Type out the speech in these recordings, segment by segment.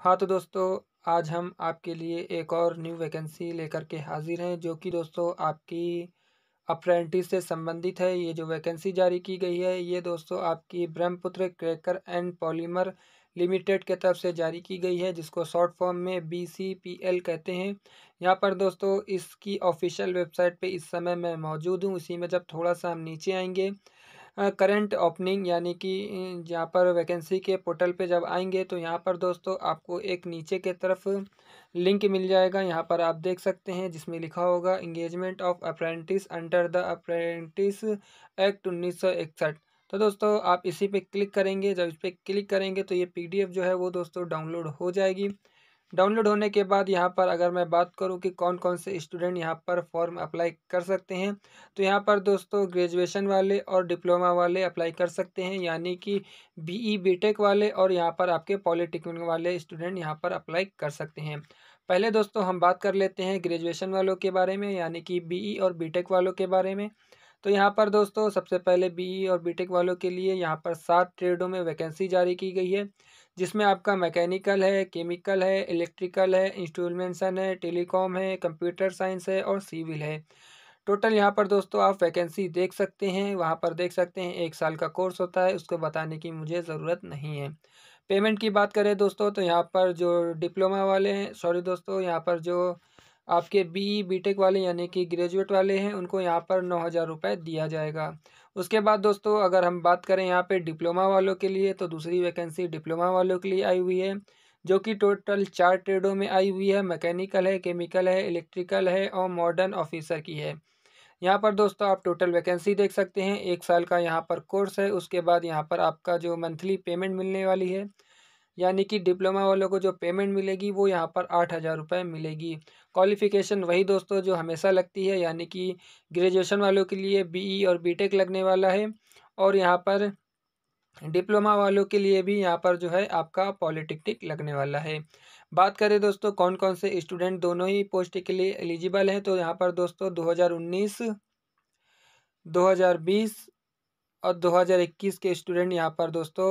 हाँ तो दोस्तों आज हम आपके लिए एक और न्यू वैकेंसी लेकर के हाजिर हैं जो कि दोस्तों आपकी अप्रेंटिस से संबंधित है ये जो वैकेंसी जारी की गई है ये दोस्तों आपकी Brahmaputra cracker and polymer limited के तरफ से जारी की गई है जिसको शॉर्ट फॉर्म में बी सी पी एल कहते हैं यहाँ पर दोस्तों इसकी ऑफिशियल वेबसाइट पे इस समय मैं मौजूद हूँ उसी में जब थोड़ा सा हम नीचे आएंगे करंट ओपनिंग यानी कि जहाँ पर वैकेंसी के पोर्टल पे जब आएंगे तो यहाँ पर दोस्तों आपको एक नीचे के तरफ लिंक मिल जाएगा यहाँ पर आप देख सकते हैं जिसमें लिखा होगा engagement of apprentice under the apprentice act उन्नीस तो दोस्तों आप इसी पे क्लिक करेंगे जब इस पर क्लिक करेंगे तो ये पीडीएफ जो है वो दोस्तों डाउनलोड हो जाएगी डाउनलोड होने के बाद यहाँ पर अगर मैं बात करूँ कि कौन कौन से स्टूडेंट यहाँ पर फॉर्म अप्लाई कर सकते हैं तो यहाँ पर दोस्तों ग्रेजुएशन वाले और डिप्लोमा वाले अप्लाई कर सकते हैं यानी कि बीई बीटेक वाले और यहाँ पर आपके पॉलिटेक्निक वाले स्टूडेंट यहाँ पर अप्लाई कर सकते हैं पहले दोस्तों हम बात कर लेते हैं ग्रेजुएशन वालों के बारे में यानी कि बी और बी वालों के बारे में तो यहाँ पर दोस्तों सबसे पहले बी और बी वालों के लिए यहाँ पर सात ट्रेडों में वैकेंसी जारी की गई है जिसमें आपका मैकेनिकल है केमिकल है इलेक्ट्रिकल है इंस्टॉलमेंसन है टेलीकॉम है कंप्यूटर साइंस है और सिविल है टोटल यहाँ पर दोस्तों आप वैकेंसी देख सकते हैं वहाँ पर देख सकते हैं एक साल का कोर्स होता है उसको बताने की मुझे ज़रूरत नहीं है पेमेंट की बात करें दोस्तों तो यहाँ पर जो डिप्लोमा वाले हैं सॉरी दोस्तों यहाँ पर जो आपके बी बीटेक वाले यानी कि ग्रेजुएट वाले हैं उनको यहाँ पर नौ हज़ार रुपये दिया जाएगा उसके बाद दोस्तों अगर हम बात करें यहाँ पे डिप्लोमा वालों के लिए तो दूसरी वैकेंसी डिप्लोमा वालों के लिए आई हुई है जो कि टोटल चार ट्रेडों में आई हुई है मैकेनिकल है केमिकल है इलेक्ट्रिकल है और मॉडर्न ऑफिसर की है यहाँ पर दोस्तों आप टोटल वैकेंसी देख सकते हैं एक साल का यहाँ पर कोर्स है उसके बाद यहाँ पर आपका जो मंथली पेमेंट मिलने वाली है यानी कि डिप्लोमा वालों को जो पेमेंट मिलेगी वो यहाँ पर आठ हज़ार रुपये मिलेगी क्वालिफ़िकेशन वही दोस्तों जो हमेशा लगती है यानी कि ग्रेजुएशन वालों के लिए बी और बी लगने वाला है और यहाँ पर डिप्लोमा वालों के लिए भी यहाँ पर जो है आपका पॉलिटेक्निक लगने वाला है बात करें दोस्तों कौन कौन से स्टूडेंट दोनों ही पोस्ट के लिए एलिजिबल हैं तो यहाँ पर दोस्तों 2019, 2020 और 2021 के स्टूडेंट यहाँ पर दोस्तों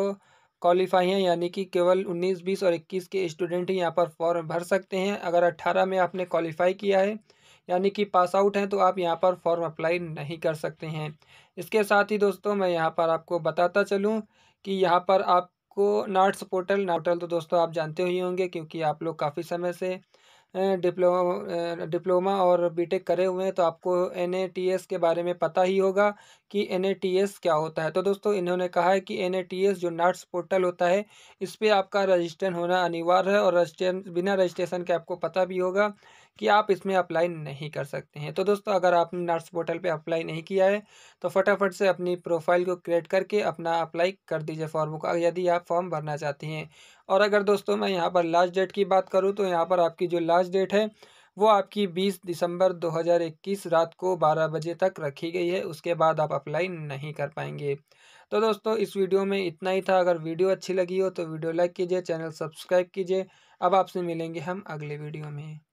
क्वालिफाई हैं यानी कि केवल 19, 20 और 21 के स्टूडेंट ही यहाँ पर फॉर्म भर सकते हैं अगर 18 में आपने क्वालिफाई किया है यानी कि पास आउट हैं तो आप यहाँ पर फॉर्म अप्लाई नहीं कर सकते हैं इसके साथ ही दोस्तों मैं यहाँ पर आपको बताता चलूँ कि यहाँ पर आपको नाट्स पोर्टल नाटल तो दोस्तों आप जानते ही होंगे क्योंकि आप लोग काफ़ी समय से डिप्लोमा डिप्लोमा और बीटेक करे हुए हैं तो आपको एन के बारे में पता ही होगा कि एन क्या होता है तो दोस्तों इन्होंने कहा है कि एन जो नाट्स पोर्टल होता है इस पर आपका रजिस्ट्रेशन होना अनिवार्य है और रजिस्ट्रेशन बिना रजिस्ट्रेशन के आपको पता भी होगा कि आप इसमें अप्लाई नहीं कर सकते हैं तो दोस्तों अगर आपने नर्स पोर्टल पे अप्लाई नहीं किया है तो फटाफट से अपनी प्रोफाइल को क्रिएट करके अपना अप्लाई कर दीजिए फॉर्म को यदि आप फॉर्म भरना चाहते हैं और अगर दोस्तों मैं यहाँ पर लास्ट डेट की बात करूँ तो यहाँ पर आपकी जो लास्ट डेट है वो आपकी 20 दिसंबर 2021 रात को 12 बजे तक रखी गई है उसके बाद आप अप्लाई नहीं कर पाएंगे तो दोस्तों इस वीडियो में इतना ही था अगर वीडियो अच्छी लगी हो तो वीडियो लाइक कीजिए चैनल सब्सक्राइब कीजिए अब आपसे मिलेंगे हम अगले वीडियो में